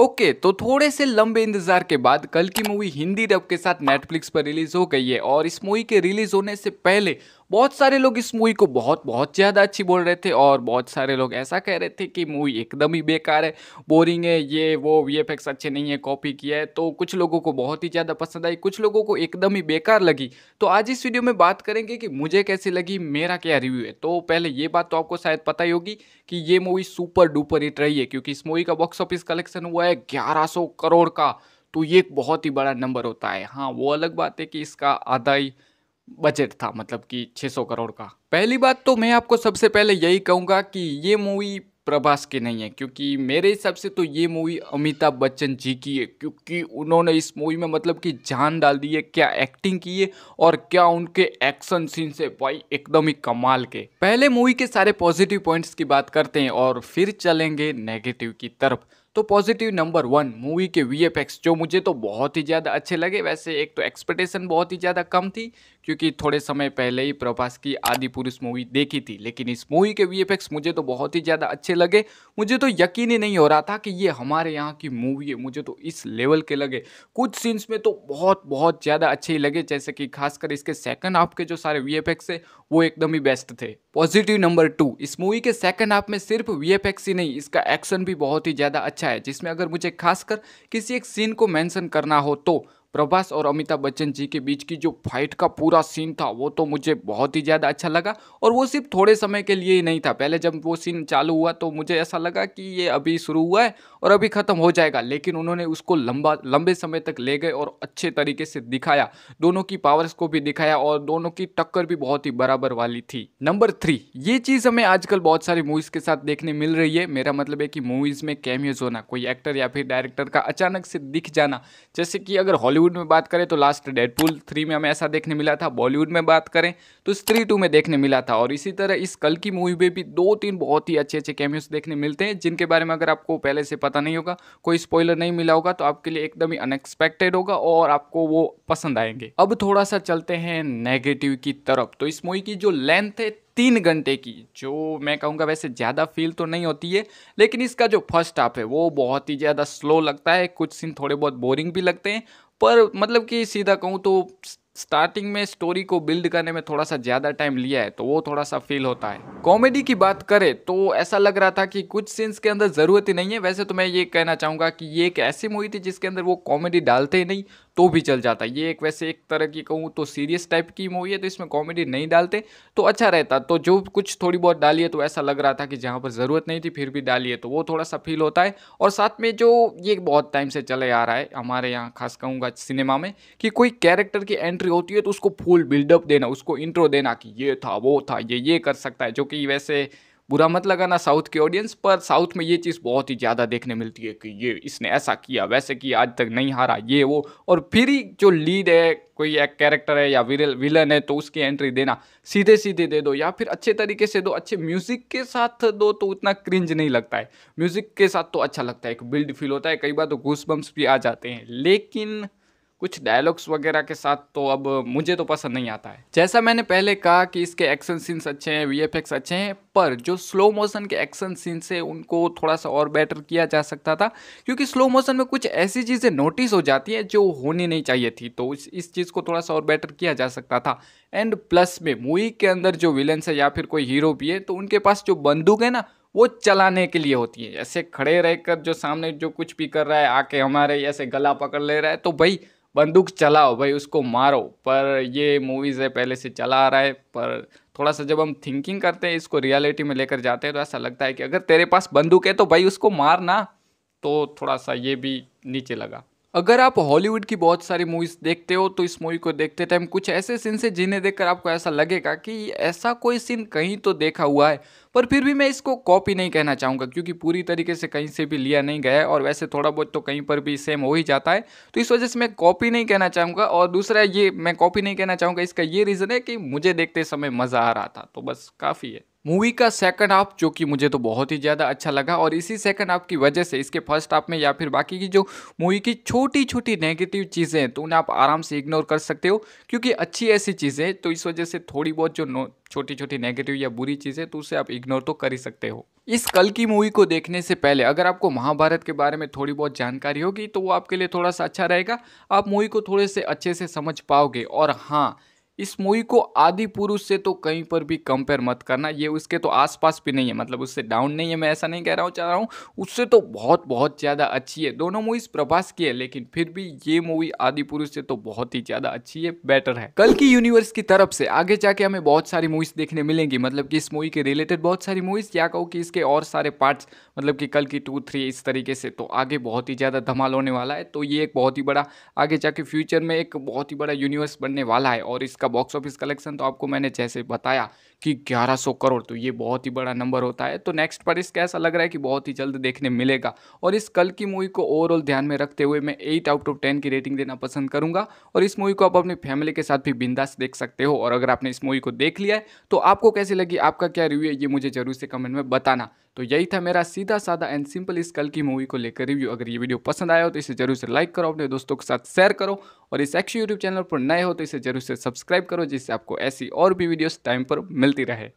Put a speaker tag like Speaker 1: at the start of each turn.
Speaker 1: okay okay, तो थोड़े से लंबे इंतजार के बाद कल की मूवी हिंदी डब के साथ नेटफ्लिक्स पर रिलीज हो गई है और इस मूवी के रिलीज होने से पहले बहुत सारे लोग इस मूवी को बहुत बहुत ज़्यादा अच्छी बोल रहे थे और बहुत सारे लोग ऐसा कह रहे थे कि मूवी एकदम ही बेकार है बोरिंग है ये वो वी अच्छे नहीं है कॉपी किया है तो कुछ लोगों को बहुत ही ज़्यादा पसंद आई कुछ लोगों को एकदम ही बेकार लगी तो आज इस वीडियो में बात करेंगे कि मुझे कैसी लगी मेरा क्या रिव्यू है तो पहले ये बात तो आपको शायद पता ही होगी कि ये मूवी सुपर डुपर हिट रही है क्योंकि इस मूवी का बॉक्स ऑफिस कलेक्शन हुआ है ग्यारह करोड़ का तो ये एक बहुत ही बड़ा नंबर होता है हाँ वो अलग बात है कि इसका आधा ही बजट था मतलब कि 600 करोड़ का पहली बात तो मैं आपको सबसे पहले यही कहूँगा कि ये मूवी प्रभास की नहीं है क्योंकि मेरे हिसाब से तो ये मूवी अमिताभ बच्चन जी की है क्योंकि उन्होंने इस मूवी में मतलब कि जान डाल दी है क्या एक्टिंग की है और क्या उनके एक्शन सीन से भाई एकदम ही कमाल के पहले मूवी के सारे पॉजिटिव पॉइंट्स की बात करते हैं और फिर चलेंगे नेगेटिव की तरफ तो पॉजिटिव नंबर वन मूवी के वी जो मुझे तो बहुत ही ज़्यादा अच्छे लगे वैसे एक तो एक्सपेक्टेशन बहुत ही ज़्यादा कम थी क्योंकि थोड़े समय पहले ही प्रभास की आदि पुरुष मूवी देखी थी लेकिन इस मूवी के वी मुझे तो बहुत ही ज़्यादा अच्छे लगे मुझे तो यकीन ही नहीं हो रहा था कि ये हमारे यहाँ की मूवी है मुझे तो इस लेवल के लगे कुछ सीन्स में तो बहुत बहुत ज़्यादा अच्छे ही लगे जैसे कि खासकर इसके सेकंड हाफ के जो सारे वी है वो एकदम ही बेस्ट थे पॉजिटिव नंबर टू इस मूवी के सेकंड हाफ में सिर्फ वी ही नहीं इसका एक्शन भी बहुत ही ज़्यादा अच्छा अच्छा है जिसमें अगर मुझे खासकर किसी एक सीन को मेंशन करना हो तो प्रभास और अमिताभ बच्चन जी के बीच की जो फाइट का पूरा सीन था वो तो मुझे बहुत ही ज़्यादा अच्छा लगा और वो सिर्फ थोड़े समय के लिए ही नहीं था पहले जब वो सीन चालू हुआ तो मुझे ऐसा लगा कि ये अभी शुरू हुआ है और अभी ख़त्म हो जाएगा लेकिन उन्होंने उसको लंबा लंबे समय तक ले गए और अच्छे तरीके से दिखाया दोनों की पावर्स को भी दिखाया और दोनों की टक्कर भी बहुत ही बराबर वाली थी नंबर थ्री ये चीज़ हमें आजकल बहुत सारी मूवीज़ के साथ देखने मिल रही है मेरा मतलब है कि मूवीज़ में कैमियोज होना कोई एक्टर या फिर डायरेक्टर का अचानक से दिख जाना जैसे कि अगर हॉलीवुड बॉलीवुड में बात करें तो लास्ट डेडपूल थ्री में हमें ऐसा देखने मिला था बॉलीवुड में बात करें तो स्त्री टू में देखने मिला था और इसी तरह इस कल की मूवी में भी दो तीन बहुत ही अच्छे अच्छे कैमियोस देखने मिलते हैं जिनके बारे में अगर आपको पहले से पता नहीं होगा कोई स्पॉइलर नहीं मिला होगा तो आपके लिए एकदम ही अनएक्सपेक्टेड होगा और आपको वो पसंद आएंगे अब थोड़ा सा चलते हैं नेगेटिव की तरफ तो इस मूवी की जो लेंथ है तीन घंटे की जो मैं कहूँगा वैसे ज़्यादा फील तो नहीं होती है लेकिन इसका जो फर्स्ट हाफ है वो बहुत ही ज़्यादा स्लो लगता है कुछ सीन थोड़े बहुत बोरिंग भी लगते हैं पर मतलब कि सीधा कहूँ तो स्टार्टिंग में स्टोरी को बिल्ड करने में थोड़ा सा ज़्यादा टाइम लिया है तो वो थोड़ा सा फील होता है कॉमेडी की बात करें तो ऐसा लग रहा था कि कुछ सीन्स के अंदर ज़रूरत ही नहीं है वैसे तो मैं ये कहना चाहूँगा कि ये एक ऐसी मूवी थी जिसके अंदर वो कॉमेडी डालते ही नहीं तो भी चल जाता है ये एक वैसे एक तरह की कहूँ तो सीरियस टाइप की मूवी है तो इसमें कॉमेडी नहीं डालते तो अच्छा रहता तो जो कुछ थोड़ी बहुत डाली है तो ऐसा लग रहा था कि जहाँ पर ज़रूरत नहीं थी फिर भी डाली है तो वो थोड़ा सा फील होता है और साथ में जो ये बहुत टाइम से चले आ रहा है हमारे यहाँ खास कहूँगा सिनेमा में कि कोई कैरेक्टर की एंट्री होती है तो उसको फुल बिल्डअप देना उसको इंट्रो देना कि ये था वो था ये ये कर सकता है जो कि वैसे बुरा मत लगाना साउथ के ऑडियंस पर साउथ में ये चीज़ बहुत ही ज़्यादा देखने मिलती है कि ये इसने ऐसा किया वैसे किया आज तक नहीं हारा ये वो और फिर ही जो लीड है कोई एक कैरेक्टर है या विरल विलन है तो उसकी एंट्री देना सीधे सीधे दे दो या फिर अच्छे तरीके से दो अच्छे म्यूज़िक के साथ दो तो उतना क्रिंज नहीं लगता है म्यूज़िक के साथ तो अच्छा लगता है एक बिल्ड फील होता है कई बार तो घूस भी आ जाते हैं लेकिन कुछ डायलॉग्स वगैरह के साथ तो अब मुझे तो पसंद नहीं आता है जैसा मैंने पहले कहा कि इसके एक्शन सीन्स अच्छे हैं वी अच्छे हैं पर जो स्लो मोशन के एक्शन सीन्स है उनको थोड़ा सा और बेटर किया जा सकता था क्योंकि स्लो मोशन में कुछ ऐसी चीज़ें नोटिस हो जाती हैं जो होनी नहीं चाहिए थी तो इस चीज़ को थोड़ा सा और बेटर किया जा सकता था एंड प्लस में मूवी के अंदर जो विलन्स है या फिर कोई हीरो भी है तो उनके पास जो बंदूक है ना वो चलाने के लिए होती है ऐसे खड़े रहकर जो सामने जो कुछ भी कर रहा है आके हमारे ऐसे गला पकड़ ले रहा है तो भाई बंदूक चलाओ भाई उसको मारो पर ये मूवीज़ है पहले से चला आ रहा है पर थोड़ा सा जब हम थिंकिंग करते हैं इसको रियलिटी में लेकर जाते हैं तो ऐसा लगता है कि अगर तेरे पास बंदूक है तो भाई उसको मारना तो थोड़ा सा ये भी नीचे लगा अगर आप हॉलीवुड की बहुत सारी मूवीज़ देखते हो तो इस मूवी को देखते टाइम कुछ ऐसे सीन से जिन्हें देखकर आपको ऐसा लगेगा कि ऐसा कोई सीन कहीं तो देखा हुआ है पर फिर भी मैं इसको कॉपी नहीं कहना चाहूँगा क्योंकि पूरी तरीके से कहीं से भी लिया नहीं गया है और वैसे थोड़ा बहुत तो कहीं पर भी सेम हो ही जाता है तो इस वजह से मैं कॉपी नहीं कहना चाहूँगा और दूसरा ये मैं कॉपी नहीं कहना चाहूँगा इसका ये रीज़न है कि मुझे देखते समय मज़ा आ रहा था तो बस काफ़ी है मूवी का सेकंड हाफ जो कि मुझे तो बहुत ही ज़्यादा अच्छा लगा और इसी सेकंड हाफ की वजह से इसके फर्स्ट हाफ में या फिर बाकी की जो मूवी की छोटी छोटी नेगेटिव चीज़ें हैं तो उन्हें आप आराम से इग्नोर कर सकते हो क्योंकि अच्छी ऐसी चीज़ें तो इस वजह से थोड़ी बहुत जो छोटी छोटी नेगेटिव या बुरी चीज़ें तो उसे आप इग्नोर तो कर ही सकते हो इस कल की मूवी को देखने से पहले अगर आपको महाभारत के बारे में थोड़ी बहुत जानकारी होगी तो वो आपके लिए थोड़ा सा अच्छा रहेगा आप मूवी को थोड़े से अच्छे से समझ पाओगे और हाँ इस मूवी को आदि पुरुष से तो कहीं पर भी कंपेयर मत करना ये उसके तो आसपास भी नहीं है मतलब उससे डाउन नहीं है मैं ऐसा नहीं कह रहा हूँ चाह रहा हूँ उससे तो बहुत बहुत ज़्यादा अच्छी है दोनों मूवीज़ प्रभास की है लेकिन फिर भी ये मूवी आदि पुरुष से तो बहुत ही ज़्यादा अच्छी है बेटर है कल की यूनिवर्स की तरफ से आगे जाके हमें बहुत सारी मूवीज़ देखने मिलेंगी मतलब कि इस मूवी के रिलेटेड बहुत सारी मूवीज़ क्या कहो कि इसके और सारे पार्ट्स मतलब कि कल की टू थ्री इस तरीके से तो आगे बहुत ही ज़्यादा धमाल होने वाला है तो ये एक बहुत ही बड़ा आगे जाके फ्यूचर में एक बहुत ही बड़ा यूनिवर्स बनने वाला है और इसका का बॉक्स ऑफिस कलेक्शन तो आपको मैंने जैसे बताया कि 1100 करोड़ तो ये बहुत ही बड़ा नंबर होता है तो नेक्स्ट पर इसका ऐसा लग रहा है कि बहुत ही जल्द देखने मिलेगा और इस कल की मूवी को ओवरऑल ध्यान में रखते हुए मैं एट आउट ऑफ टेन की रेटिंग देना पसंद करूंगा और इस मूवी को आप अपनी फैमिली के साथ भी बिंदास देख सकते हो और अगर आपने इस मूवी को देख लिया है तो आपको कैसी लगी आपका क्या रिव्यू है ये मुझे जरूर से कमेंट में बताना तो यही था मेरा सीधा साधा एंड सिंपल इस कल की मूवी को लेकर रिव्यू अगर ये वीडियो पसंद आया हो तो इसे जरूर से लाइक करो अपने दोस्तों के साथ शेयर करो और इस एक्शन यूट्यूब चैनल पर नए हो तो इसे जरूर से सब्सक्राइब करो जिससे आपको ऐसी और भी वीडियोस टाइम पर मिलती रहे